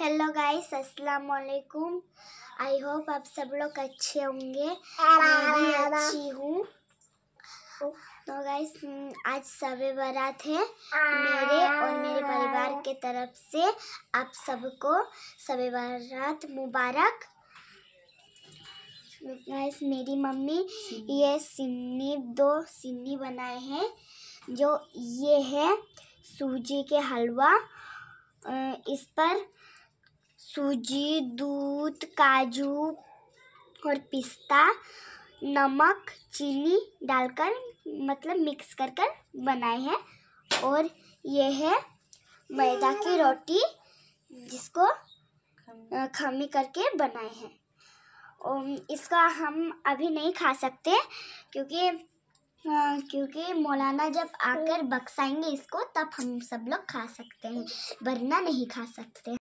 hello guys अस्सलाम वालेकुम I hope आप सब लोग अच्छे होंगे मैं अच्छी हूँ तो गाइस हम्म, आज सवे बारात है मेरे और मेरे परिवार के तरफ से आप सबको सवे बारात मुबारक गाइस तो मेरी मम्मी ये सिन्नी दो सिन्नी बनाए हैं जो ये है सूजी के हलवा इस पर सूजी दूध काजू और पिस्ता नमक चीनी डालकर मतलब मिक्स कर कर बनाए हैं और ये है मैदा की रोटी जिसको खमी करके बनाए हैं और इसका हम अभी नहीं खा सकते क्योंकि क्योंकि मौलाना जब आकर बक्साएंगे इसको तब हम सब लोग खा सकते हैं वरना नहीं खा सकते